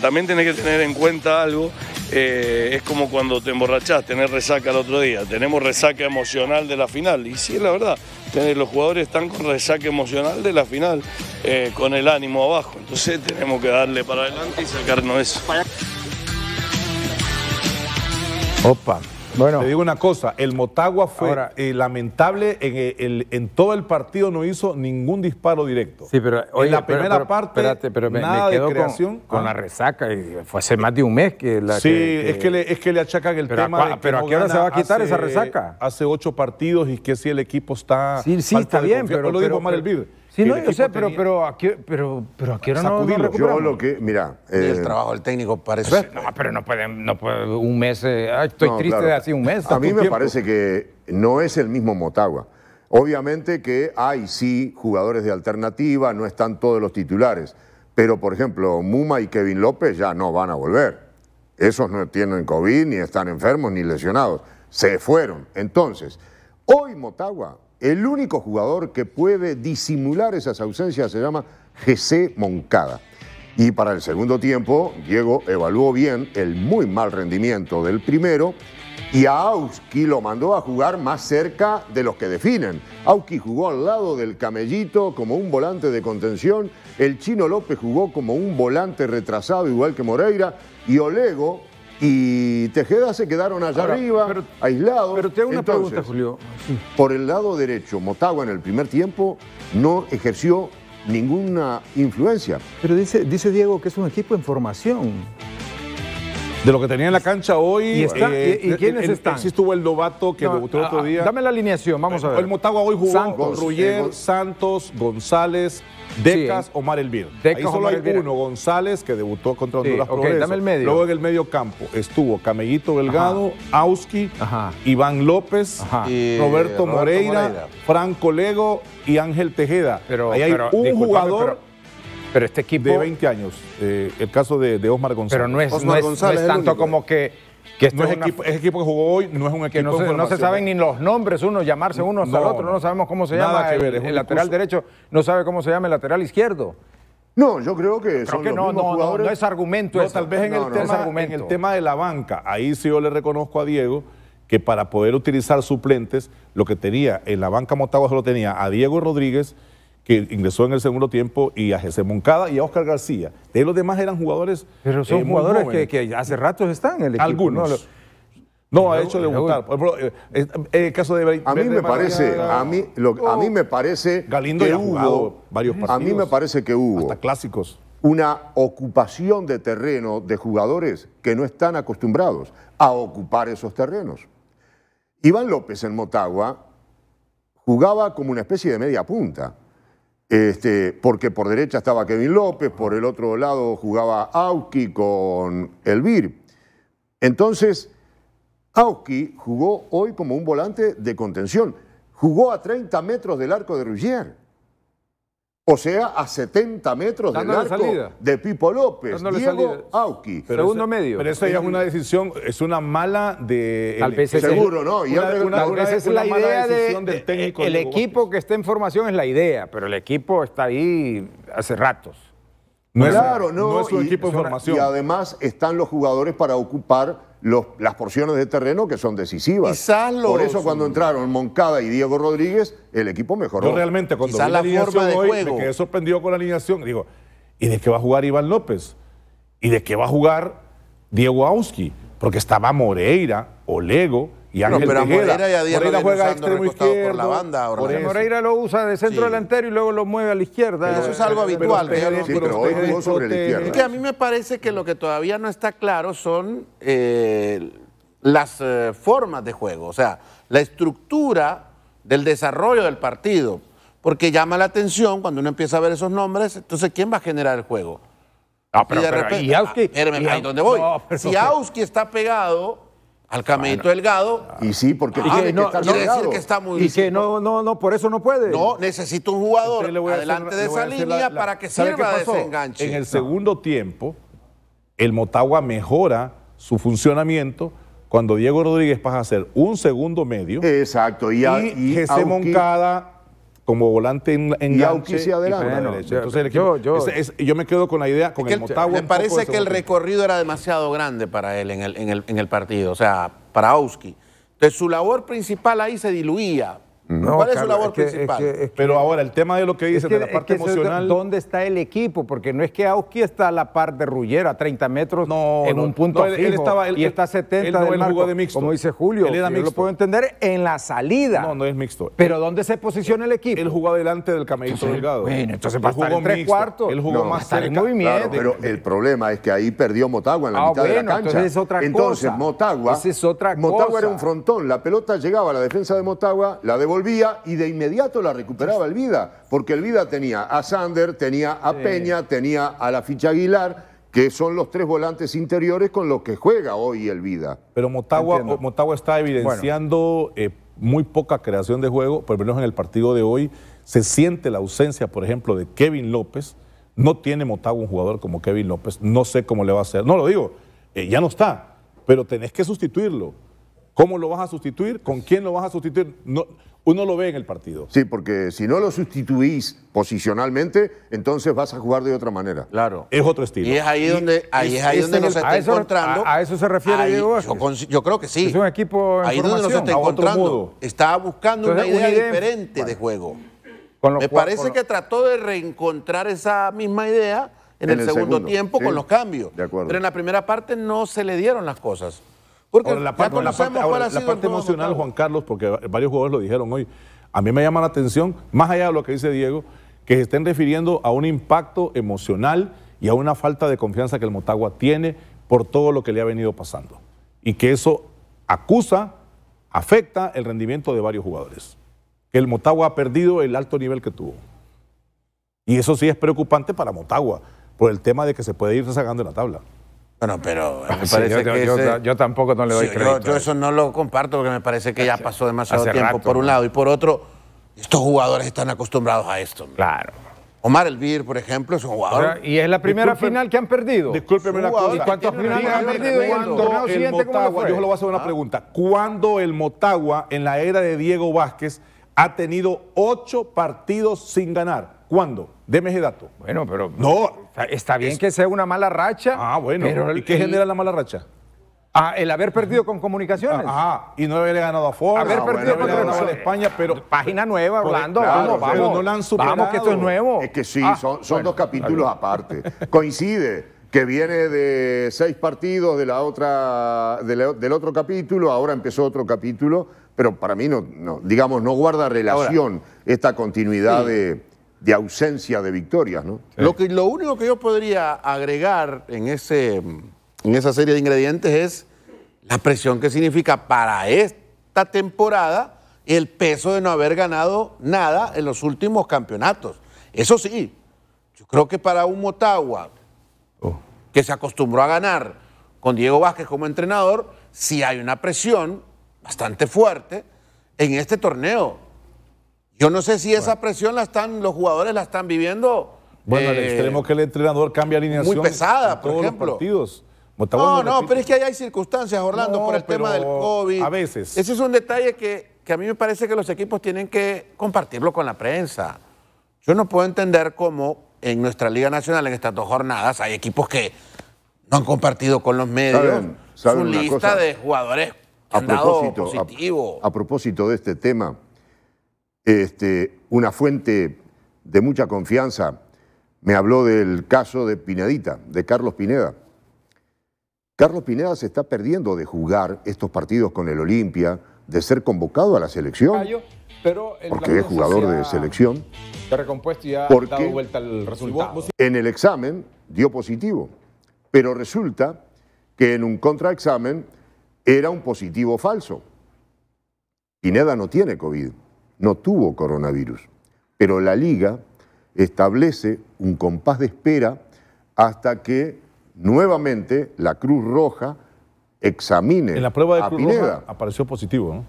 También tenés que tener en cuenta algo, eh, es como cuando te emborrachás, tenés resaca el otro día, tenemos resaca emocional de la final, y sí es la verdad, los jugadores están con resaca emocional de la final, eh, con el ánimo abajo, entonces tenemos que darle para adelante y sacarnos eso. Opa, te digo una cosa, el Motagua fue eh, lamentable, en, el, en, todo el partido no hizo ningún disparo directo. Sí, pero en la primera parte, pero nada de creación. Con, ah. la resaca, fue hace más de un mes que la Sí, es, que le, es que achacan el tema. pero ¿a qué hora se va a quitar esa resaca? Hace ocho partidos y que si el equipo está... Sí, sí, está bien, pero... No lo dijo Omar vive. Sí, no, yo sé, pero, pero, ¿a pero, pero no, Yo lo que, mira... el eh, trabajo del técnico parece... Pues, no, pero no pueden, un mes, eh, ah, estoy triste de así un mes. A mí me parece que no es el mismo Motagua. Obviamente que hay sí jugadores de alternativa, no están todos los titulares, pero por ejemplo, Muma y Kevin López ya no van a volver. Esos no tienen COVID, ni están enfermos, ni lesionados. Se fueron. Entonces, hoy Motagua el único jugador que puede disimular esas ausencias se llama jesse Moncada. Y para el segundo tiempo, Diego evaluó bien el muy mal rendimiento del primero y a Auski lo mandó a jugar más cerca de los que definen. Auski jugó al lado del camellito como un volante de contención, el chino López jugó como un volante retrasado igual que Moreira y Olego y Tejeda se quedaron allá arriba, aislados. Pero te hago una pregunta, Julio. Por el lado derecho, Motagua en el primer tiempo no ejerció ninguna influencia. Pero dice, dice Diego que es un equipo en formación. De lo que tenía en la cancha hoy. ¿Y, eh, eh, quiénes están? Sí estuvo el novato que debutó el otro ah, día. Dame la alineación, vamos a ver. El Motagua hoy jugó con Ruyer, eh, Santos, González, Decas, Omar Elvira. Decas, Ahí solo hay uno, González, que debutó contra Honduras sí, Dame el medio. Luego en el medio campo estuvo Camellito Delgado, Auski, Iván López, Roberto, Moreira, Franco Lego y Ángel Tejeda. Pero, Ahí hay un jugador... Pero este equipo... De 20 años, eh, el caso de, Osmar González. Pero no es, tanto como que... Este es, equipo, que jugó hoy, no es un equipo... No se, no se saben ni los nombres uno, llamarse uno hasta otro, no sabemos cómo se llama el, lateral derecho, no sabe cómo se llama el lateral izquierdo. No, yo creo que, creo no, no, es argumento. Tal vez el tema, en el tema de la banca, ahí sí yo le reconozco a Diego que para poder utilizar suplentes, lo que tenía en la banca Motagua solo tenía a Diego Rodríguez, que ingresó en el segundo tiempo, y a Jesse Moncada y a Oscar García. De los demás eran jugadores. son eh, jugadores que, hace rato están en el equipo. Algunos. ¿no? ha hecho debutar. el eh, eh, caso de A mí me parece, a mí, lo, a mí me parece Galindo varios partidos. A mí me parece que hubo hasta clásicos. Una ocupación de terreno de jugadores que no están acostumbrados a ocupar esos terrenos. Iván López en Motagua jugaba como una especie de media punta. Este, porque por derecha estaba Kevin López, por el otro lado jugaba Auki con Elvir. Entonces, Auki jugó hoy como un volante de contención. Jugó a 30 metros del arco de Ruggier. O sea, a 70 metros del arco de Pipo López, Diego Auqui. Pero Segundo medio. Pero esa ya es una decisión, es una mala de... el, seguro, ¿no? Y es una, esa es la idea de, del e- técnico. El, equipo que está en formación es la idea, pero el equipo está ahí hace ratos. claro, no, no es un equipo en formación. Y además están los jugadores para ocupar las porciones de terreno que son decisivas. Por eso cuando entraron Moncada y Diego Rodríguez, el equipo mejoró. Yo realmente cuando la, la forma de juego. me quedé con la alineación. Digo, ¿y de qué va a jugar Iván López? ¿Y de qué va a jugar Diego Auski? Porque estaba Moreira, Olego, y pero, Moreira ya Moreira juega extremo izquierdo. Por la banda, por Moreira lo usa de centro delantero y luego lo mueve a la izquierda. eso es algo habitual. Es que a mí me parece que lo que todavía no está claro son eh, las eh, formas de juego, o sea, la estructura del desarrollo del partido. Porque llama la atención cuando uno empieza a ver esos nombres, entonces ¿quién va a generar el juego? Ah, y de repente, ah, ¿dónde voy? si Auski está pegado al camelito delgado. Y sí, porque no, decir que está muy Y que no, no, no, por eso no puede. No, necesito un jugador adelante de esa línea para que sirva de ese enganche. En el segundo tiempo, el Motagua mejora su funcionamiento cuando Diego Rodríguez pasa a ser un segundo medio. Exacto. Y, a, Moncada como volante en, en y adelante. yo, me quedo con la idea, con el Motagua. Me parece que el recorrido era demasiado grande para él en el, en el partido, o sea, para Auski. Entonces, su labor principal ahí se diluía Mm. ¿Cuál es su labor principal? Pero ahora, el tema de lo que dice de la parte emocional. ¿Dónde está el equipo? Porque no es que Auski está a la par de a 30 metros, no, en un punto fijo, él, él estaba, y está 70 del de mixto. Como dice Julio, él era lo puedo entender en la salida. No, no es mixto. Pero ¿dónde se posiciona el equipo? Él jugó adelante del camellito Delgado. Bueno, entonces va a en tres cuartos. Él jugó más cerca. movimiento. Claro, pero el problema es que ahí perdió Motagua en la ah, mitad de la cancha. Entonces es otra entonces, Motagua, es otra Motagua era un frontón. La pelota llegaba a la defensa de Motagua, la devolvió volvía y de inmediato la recuperaba el Vida, porque el Vida tenía a Sander, tenía a Peña, tenía a la ficha Aguilar, que son los tres volantes interiores con los que juega hoy el Vida. Pero Motagua, está evidenciando eh, muy poca creación de juego, por lo menos en el partido de hoy se siente la ausencia, por ejemplo, de Kevin López. No tiene Motagua un jugador como Kevin López, no sé cómo le va a hacer, no lo digo, eh, ya no está, pero tenés que sustituirlo. ¿Cómo lo vas a sustituir? ¿Con quién lo vas a sustituir? No, uno lo ve en el partido. Sí, porque si no lo sustituís posicionalmente, entonces vas a jugar de otra manera. Claro. Es otro estilo. Y es ahí donde, ahí es ahí donde nos está encontrando. A, eso se refiere Diego yo, yo, creo que sí. Es un equipo en Ahí donde nos está encontrando. Está buscando una, idea diferente de juego. Con Me parece que trató de reencontrar esa misma idea en, el, segundo, tiempo con los cambios. De acuerdo. Pero en la primera parte no se le dieron las cosas la, parte, emocional, Juan Carlos, porque varios jugadores lo dijeron hoy, a mí me llama la atención, más allá de lo que dice Diego, que se estén refiriendo a un impacto emocional y a una falta de confianza que el Motagua tiene por todo lo que le ha venido pasando. Y que eso acusa, afecta el rendimiento de varios jugadores. Que el Motagua ha perdido el alto nivel que tuvo. Y eso sí es preocupante para Motagua, por el tema de que se puede ir rezagando en la tabla. Bueno, pero ah, me yo, que yo, tampoco no le doy crédito. Yo, eso no lo comparto porque me parece que ya pasó demasiado tiempo, por un lado. Y por otro, estos jugadores están acostumbrados a esto. Claro. Omar Elvir, por ejemplo, es un jugador. y es la primera final que han perdido. Discúlpeme la cosa. ¿Y cuántas finales han perdido? ¿Cuándo el, yo lo voy a hacer una ¿Ah? pregunta. ¿Cuándo el Motagua, en la era de Diego Vázquez, ha tenido ocho partidos sin ganar? ¿Cuándo? Deme ese dato. Bueno, pero. No. Está bien que sea una mala racha. Ah, bueno. qué genera la mala racha? Ah, el haber perdido con comunicaciones. Ajá, ah, ah, y no haberle ganado a Ford. Haber ah, perdido contra ganado España, pero. Eh, página nueva, pues, Orlando. Claro, vamos, no la han superado. Vamos, que esto es nuevo. Es que sí, son, dos capítulos aparte. Coincide que viene de seis partidos de la otra, del otro capítulo, ahora empezó otro capítulo, pero para mí no, digamos, no guarda relación esta continuidad de de ausencia de victorias, ¿no? Lo, que, lo único que yo podría agregar en, ese, en esa serie de ingredientes es la presión que significa para esta temporada el peso de no haber ganado nada en los últimos campeonatos. Eso sí, yo creo que para un Motagua oh. que se acostumbró a ganar con Diego Vázquez como entrenador, sí hay una presión bastante fuerte en este torneo yo no sé si esa presión la están, los jugadores la están viviendo. Bueno, el eh, extremo que el entrenador cambia alineación. Muy pesada, por ejemplo. partidos. no, no, pero es que ahí hay circunstancias, Orlando, por el tema del COVID. A veces. Ese es un detalle que, a mí me parece que los equipos tienen que compartirlo con la prensa. Yo no puedo entender cómo en nuestra Liga Nacional, en estas dos jornadas, hay equipos que no han compartido con los medios su lista de jugadores a a propósito de este tema, este, una fuente de mucha confianza me habló del caso de Pinedita, de Carlos Pineda. Carlos Pineda se está perdiendo de jugar estos partidos con el Olimpia, de ser convocado a la selección. Pero porque es jugador de selección. y ha dado vuelta resultado. En el examen dio positivo, pero resulta que en un contraexamen era un positivo falso. Pineda no tiene COVID no tuvo coronavirus. Pero la liga establece un compás de espera hasta que nuevamente la Cruz Roja examine. En la prueba de Cruz Pineda. apareció positivo, ¿no?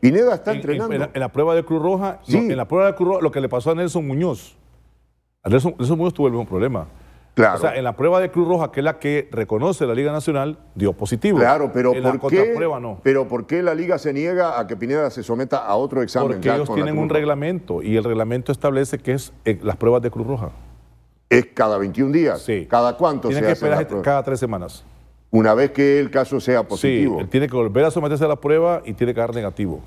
Pineda está entrenando. En la, prueba de Cruz Roja, sí. en la prueba de Cruz Roja, lo que le pasó a Nelson Muñoz. A Nelson Muñoz tuvo el mismo problema. Claro. O sea, en la prueba de Cruz Roja, que es la que reconoce la Liga Nacional, dio positivo. Claro, pero en ¿por qué? no. Pero ¿por qué la Liga se niega a que Pineda se someta a otro examen? Porque ellos tienen un reglamento y el reglamento establece que es eh, las pruebas de Cruz Roja. Es cada 21 días. Sí. ¿Cada cuánto se que esperar cada tres semanas. Una vez que el caso sea positivo. Sí, tiene que volver a someterse a la prueba y tiene que dar negativo.